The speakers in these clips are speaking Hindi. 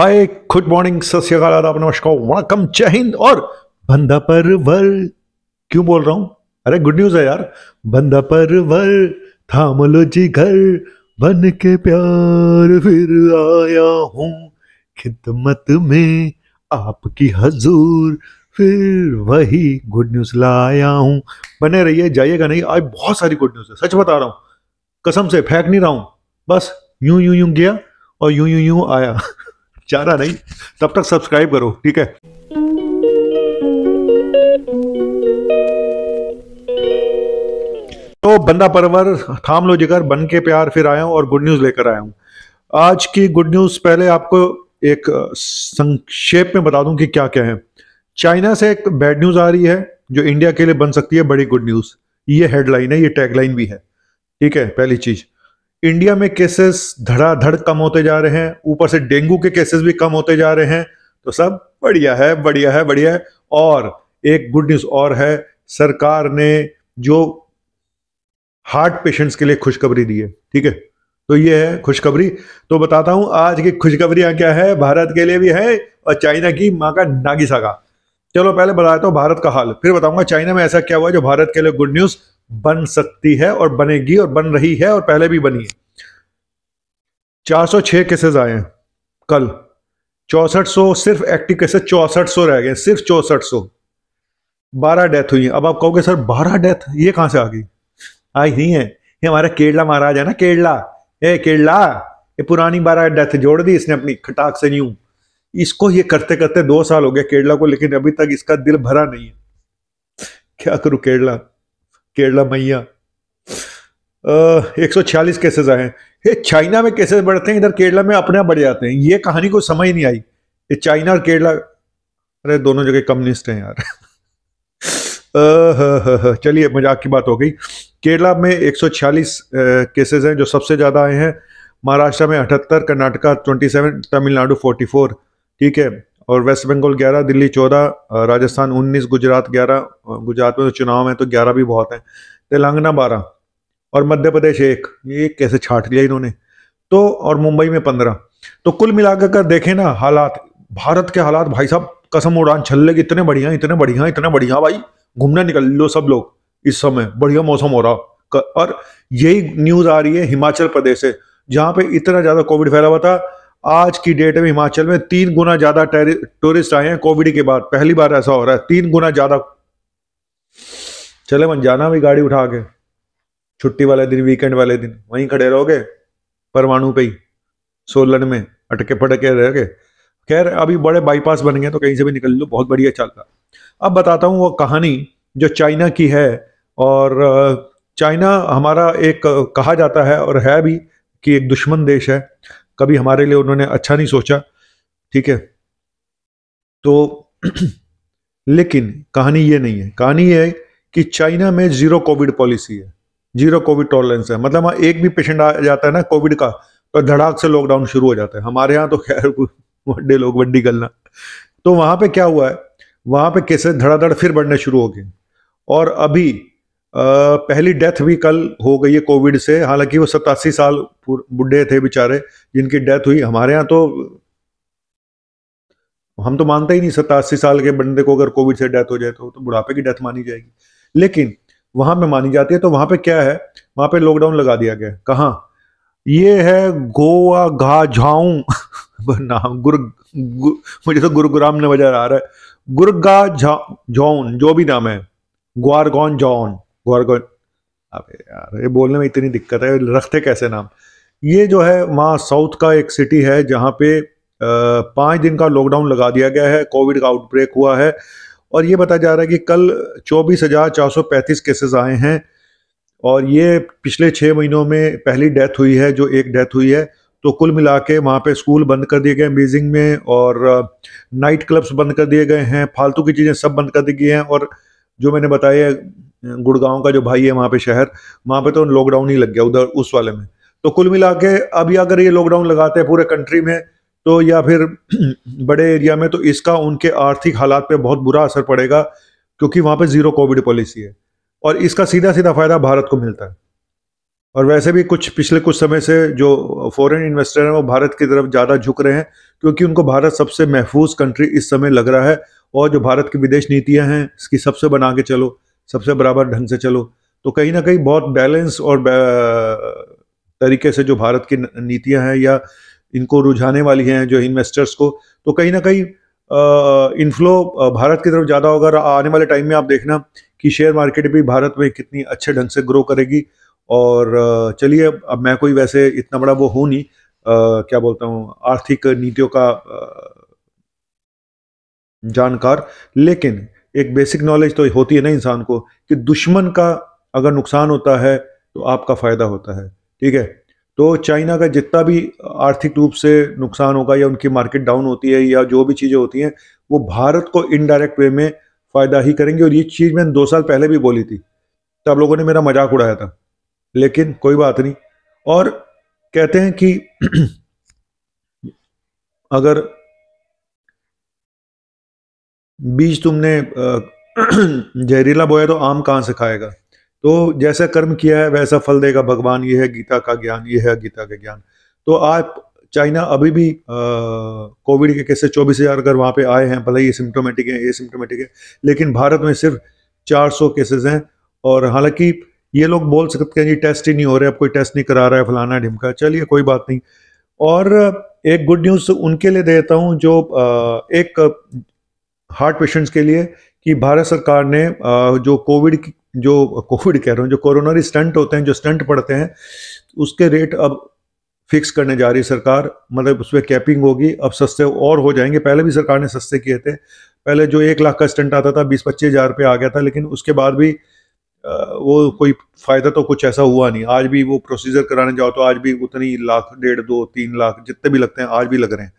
हाय गुड मॉर्निंग सत श्रीकाल आदाब नमस्कार वणकम जय हिंद और बंदा पर वर क्यों बोल रहा हूँ अरे गुड न्यूज़ है यार बंदा वर थाम लो जी घर बन के प्यार फिर आया हूँ खिदमत में आपकी हजूर फिर वही गुड न्यूज़ लाया हूँ बने रहिए जाइएगा नहीं आज बहुत सारी गुड न्यूज़ है सच बता रहा हूँ कसम से फेंक नहीं रहा हूँ बस यूं यूं यूं गया और यूं यूं यूं आया चारा नहीं तब तक सब्सक्राइब करो ठीक है तो बंदा परवर थाम लो जिगर बन के प्यार फिर आया हूं और गुड न्यूज़ लेकर आया हूं आज की गुड न्यूज़ पहले आपको एक संक्षेप में बता दूं कि क्या क्या है चाइना से एक बैड न्यूज़ आ रही है जो इंडिया के लिए बन सकती है बड़ी गुड न्यूज़ ये हेडलाइन है ये टैगलाइन भी है ठीक है पहली चीज़ इंडिया में केसेस धड़ाधड़ कम होते जा रहे हैं ऊपर से डेंगू के केसेस भी कम होते जा रहे हैं तो सब बढ़िया है बढ़िया है बढ़िया है और एक गुड न्यूज और है सरकार ने जो हार्ट पेशेंट्स के लिए खुशखबरी दी है ठीक है तो ये है खुशखबरी तो बताता हूं आज की खुशखबरियां क्या है भारत के लिए भी है और चाइना की माँ का नागिसा का चलो पहले बताता हूं भारत का हाल फिर बताऊंगा चाइना में ऐसा क्या हुआ जो भारत के लिए गुड न्यूज बन सकती है और बनेगी और बन रही है और पहले भी बनी है 406 केसेस आए हैं कल 6400 सिर्फ एक्टिव केसेस 6400 रह गए सिर्फ 6400 बारह डेथ हुई है अब आप कहोगे सर बारह डेथ ये कहां से आ गई आई नहीं है ये हमारा केरला महाराज है ना केरला ए केरला ये पुरानी बारह डेथ जोड़ दी इसने अपनी खटाक से न्यू इसको ये करते करते दो साल हो गया केरला को लेकिन अभी तक इसका दिल भरा नहीं है क्या करूं केरला केरला मैया एक सौ छियालीस केसेज आए हैं ये चाइना में केसेस बढ़ते हैं इधर केरला में अपने आप बढ़ जाते हैं ये कहानी को समझ नहीं आई ये चाइना और केरला अरे दोनों जगह कम्युनिस्ट हैं यार चलिए मजाक की बात हो गई केरला में 146 केसेस हैं जो सबसे ज़्यादा आए हैं महाराष्ट्र में अठहत्तर कर्नाटका 27 तमिलनाडु 44 ठीक है और वेस्ट बंगाल 11 दिल्ली 14 राजस्थान 19 गुजरात 11 गुजरात में तो चुनाव है तो 11 भी बहुत हैं तेलंगाना 12 और मध्य प्रदेश एक ये कैसे छाट लिया इन्होंने तो और मुंबई में 15 तो कुल मिलाकर देखें ना हालात भारत के हालात भाई साहब कसम उड़ान छल लगे इतने बढ़िया इतने बढ़िया इतने बढ़िया भाई घूमने निकल लो सब लोग इस समय बढ़िया मौसम हो रहा और यही न्यूज़ आ रही है हिमाचल प्रदेश से जहाँ पे इतना ज़्यादा कोविड फैला हुआ था आज की डेट में हिमाचल में तीन गुना ज्यादा टूरिस्ट आए हैं कोविड के बाद पहली बार ऐसा हो रहा है तीन गुना ज्यादा चले मन जाना भी गाड़ी उठा के छुट्टी वाले दिन वीकेंड वाले दिन वहीं खड़े रहोगे परमाणु पे ही सोलन में अटके पटके रहोगे खैर अभी बड़े बाईपास बन गए तो कहीं से भी निकल लो बहुत बढ़िया चल रहा अब बताता हूँ वो कहानी जो चाइना की है और चाइना हमारा एक कहा जाता है और है भी कि एक दुश्मन देश है कभी हमारे लिए उन्होंने अच्छा नहीं सोचा ठीक है तो लेकिन कहानी ये नहीं है कहानी ये है कि चाइना में जीरो कोविड पॉलिसी है जीरो कोविड टॉलरेंस है मतलब एक भी पेशेंट आ जाता है ना कोविड का तो धड़ाक से लॉकडाउन शुरू हो जाता है हमारे यहाँ तो खैर वड्डे लोग वड्डी गलना तो वहाँ पे क्या हुआ है वहाँ पे केसेस धड़ाधड़ फिर बढ़ने शुरू हो गए और अभी पहली डेथ भी कल हो गई है कोविड से हालांकि वो सतासी साल बुढ़े थे बेचारे जिनकी डेथ हुई हमारे यहाँ तो हम तो मानते ही नहीं सतासी साल के बंदे को अगर कोविड से डेथ हो जाए तो, तो बुढ़ापे की डेथ मानी जाएगी लेकिन वहां पे मानी जाती है तो वहां पे क्या है वहां पे लॉकडाउन लगा दिया गया कहा ये है गोवा घा झाऊ नाम गुर, गुर मुझे तो गुरुग्राम ने बजा आ रहा है गुरगा झा जौन जो भी नाम है ग्वारगॉन जौन गो अरे अबे यार ये बोलने में इतनी दिक्कत है रखते कैसे नाम ये जो है वहाँ साउथ का एक सिटी है जहाँ पे पाँच दिन का लॉकडाउन लगा दिया गया है कोविड का आउटब्रेक हुआ है और ये बताया जा रहा है कि कल चौबीस हज़ार चार सौ पैंतीस केसेज आए हैं और ये पिछले छः महीनों में पहली डेथ हुई है जो एक डेथ हुई है तो कुल मिला के वहाँ पर स्कूल बंद कर दिए गए बीजिंग में और नाइट क्लब्स बंद कर दिए गए हैं फालतू की चीज़ें सब बंद कर दी गई हैं और जो मैंने बताया गुड़गांव का जो भाई है वहाँ पे शहर वहाँ पे तो लॉकडाउन ही लग गया उधर उस वाले में तो कुल मिला के अभी अगर ये लॉकडाउन लगाते हैं पूरे कंट्री में तो या फिर बड़े एरिया में तो इसका उनके आर्थिक हालात पे बहुत बुरा असर पड़ेगा क्योंकि वहाँ पे ज़ीरो कोविड पॉलिसी है और इसका सीधा सीधा फ़ायदा भारत को मिलता है और वैसे भी कुछ पिछले कुछ समय से जो फॉरेन इन्वेस्टर हैं वो भारत की तरफ ज़्यादा झुक रहे हैं क्योंकि उनको भारत सबसे महफूज कंट्री इस समय लग रहा है और जो भारत की विदेश नीतियाँ हैं इसकी सबसे बना के चलो सबसे बराबर ढंग से चलो तो कहीं ना कहीं बहुत बैलेंस और तरीके से जो भारत की नीतियां हैं या इनको रुझाने वाली हैं जो इन्वेस्टर्स को तो कहीं ना कहीं इनफ्लो भारत की तरफ ज़्यादा होगा आने वाले टाइम में आप देखना कि शेयर मार्केट भी भारत में कितनी अच्छे ढंग से ग्रो करेगी और चलिए अब मैं कोई वैसे इतना बड़ा वो हूँ नहीं आ, क्या बोलता हूँ आर्थिक नीतियों का जानकार लेकिन एक बेसिक नॉलेज तो होती है ना इंसान को कि दुश्मन का अगर नुकसान होता है तो आपका फ़ायदा होता है ठीक है तो चाइना का जितना भी आर्थिक रूप से नुकसान होगा या उनकी मार्केट डाउन होती है या जो भी चीज़ें होती हैं वो भारत को इनडायरेक्ट वे में फ़ायदा ही करेंगे और ये चीज़ मैंने दो साल पहले भी बोली थी तब लोगों ने मेरा मजाक उड़ाया था लेकिन कोई बात नहीं और कहते हैं कि अगर बीज तुमने जहरीला बोया तो आम कहाँ से खाएगा तो जैसा कर्म किया है वैसा फल देगा भगवान ये है गीता का ज्ञान ये है गीता का ज्ञान तो आप चाइना अभी भी कोविड के केसेस चौबीस हज़ार अगर वहाँ पे आए हैं भले ही सिम्टोमेटिक है ये सिम्टोमेटिक है लेकिन भारत में सिर्फ 400 केसेस हैं और हालांकि ये लोग बोल सकते हैं जी टेस्ट ही नहीं हो रहे अब कोई टेस्ट नहीं करा रहा है फलाना ढिमका चलिए कोई बात नहीं और एक गुड न्यूज़ उनके लिए देता हूँ जो एक हार्ट पेशेंट्स के लिए कि भारत सरकार ने जो कोविड जो कोविड कह रहा हूँ जो कोरोनरी स्टंट होते हैं जो स्टंट पड़ते हैं उसके रेट अब फिक्स करने जा रही है सरकार मतलब उस पर कैपिंग होगी अब सस्ते और हो जाएंगे पहले भी सरकार ने सस्ते किए थे पहले जो एक लाख का स्टंट आता था बीस पच्चीस हज़ार रुपये आ गया था लेकिन उसके बाद भी वो कोई फ़ायदा तो कुछ ऐसा हुआ नहीं आज भी वो प्रोसीजर कराने जाओ तो आज भी उतनी लाख डेढ़ दो तीन लाख जितने भी लगते हैं आज भी लग रहे हैं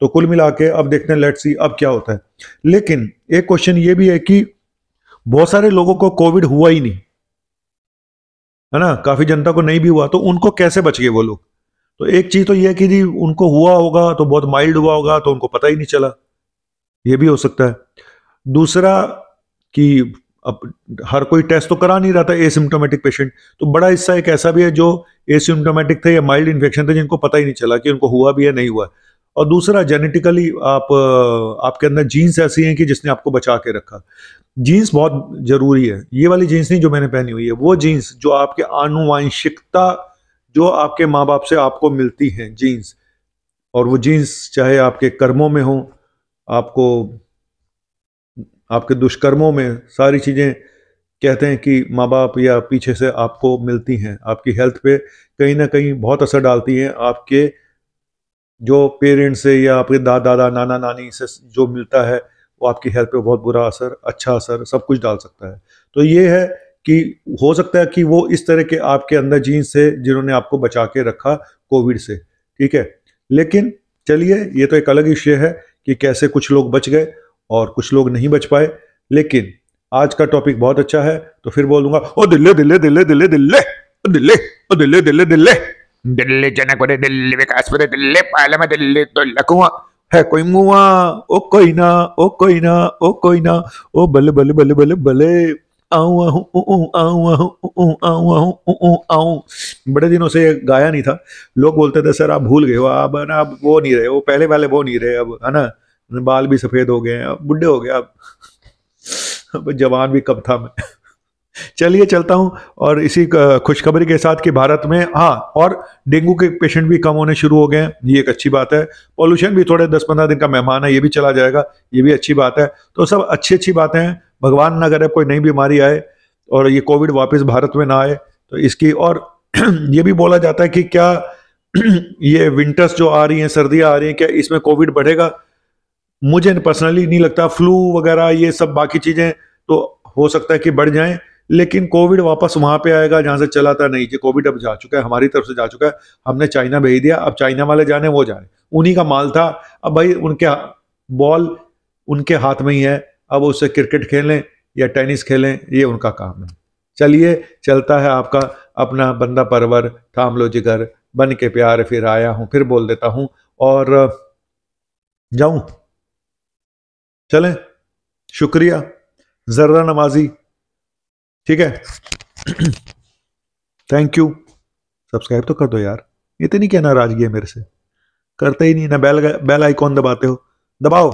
तो कुल मिला के अब देखते हैं लेट्स सी अब क्या होता है लेकिन एक क्वेश्चन ये भी है कि बहुत सारे लोगों को कोविड हुआ ही नहीं है ना काफ़ी जनता को नहीं भी हुआ तो उनको कैसे बच गए वो लोग तो एक चीज़ तो यह है कि जी उनको हुआ होगा तो बहुत माइल्ड हुआ होगा तो उनको पता ही नहीं चला ये भी हो सकता है दूसरा कि अब हर कोई टेस्ट तो करा नहीं रहा था एसिम्टोमेटिक पेशेंट तो बड़ा हिस्सा एक ऐसा भी है जो एसिम्टोमेटिक थे या माइल्ड इन्फेक्शन थे जिनको पता ही नहीं चला कि उनको हुआ भी है नहीं हुआ और दूसरा जेनेटिकली आप आपके अंदर जीन्स ऐसी हैं कि जिसने आपको बचा के रखा जीन्स बहुत ज़रूरी है ये वाली जीन्स नहीं जो मैंने पहनी हुई है वो जीन्स जो आपके आनुवांशिकता जो आपके माँ बाप से आपको मिलती हैं जीन्स और वो जीन्स चाहे आपके कर्मों में हो आपको आपके दुष्कर्मों में सारी चीज़ें कहते हैं कि माँ बाप या पीछे से आपको मिलती हैं आपकी हेल्थ पे कहीं ना कहीं बहुत असर डालती हैं आपके जो पेरेंट्स से या आपके दादा दादा नाना नानी से जो मिलता है वो आपकी हेल्थ पे बहुत बुरा असर अच्छा असर सब कुछ डाल सकता है तो ये है कि हो सकता है कि वो इस तरह के आपके अंदर जीन्स से जिन्होंने आपको बचा के रखा कोविड से ठीक है लेकिन चलिए ये तो एक अलग विषय है कि कैसे कुछ लोग बच गए और कुछ लोग नहीं बच पाए लेकिन आज का टॉपिक बहुत अच्छा है तो फिर बोलूंगा ओ दिल्ले दिल्ले दिल्ले दिल्ले दिल्ले दिल्ले ओ दिल्ले दिल्ले दिल्ले दिल्ली बड़े दिल्ली बड़े दिल्ली पालम दिल्ली तो लकुआ है कोई मुआ ओ कोई ना ओ कोई ना ओ कोई ना ओ बल बल बल बल बले आऊं आऊं आऊं आऊं आऊं आऊं बड़े दिनों से गाया नहीं था लोग बोलते थे सर आप भूल गए हो आप ना अब वो नहीं रहे वो पहले वाले वो नहीं रहे अब है ना बाल भी सफ़ेद हो गए हैं अब बुढ़े हो गए अब अब जवान भी कब था मैं चलिए चलता हूँ और इसी खुशखबरी के साथ कि भारत में हाँ और डेंगू के पेशेंट भी कम होने शुरू हो गए हैं ये एक अच्छी बात है पॉल्यूशन भी थोड़े दस पंद्रह दिन का मेहमान है ये भी चला जाएगा ये भी अच्छी बात है तो सब अच्छी अच्छी बातें हैं भगवान ना करे कोई नई बीमारी आए और ये कोविड वापस भारत में ना आए तो इसकी और ये भी बोला जाता है कि क्या ये विंटर्स जो आ रही हैं सर्दियाँ आ रही हैं क्या इसमें कोविड बढ़ेगा मुझे पर्सनली नहीं लगता फ्लू वगैरह ये सब बाकी चीज़ें तो हो सकता है कि बढ़ जाएं लेकिन कोविड वापस वहाँ पे आएगा जहाँ से चला था नहीं जी कोविड अब जा चुका है हमारी तरफ से जा चुका है हमने चाइना भेज दिया अब चाइना वाले जाने वो जाने उन्हीं का माल था अब भाई उनके बॉल उनके हाथ में ही है अब उससे क्रिकेट खेलें या टेनिस खेलें ये उनका काम है चलिए चलता है आपका अपना बंदा परवर थाम लो जिगर बन के प्यार फिर आया हूँ फिर बोल देता हूँ और जाऊँ चलें शुक्रिया जर्रा नमाजी ठीक है थैंक यू सब्सक्राइब तो कर दो यार इतनी कहना राजगी है मेरे से करते ही नहीं ना बेल बेल आइकॉन दबाते हो दबाओ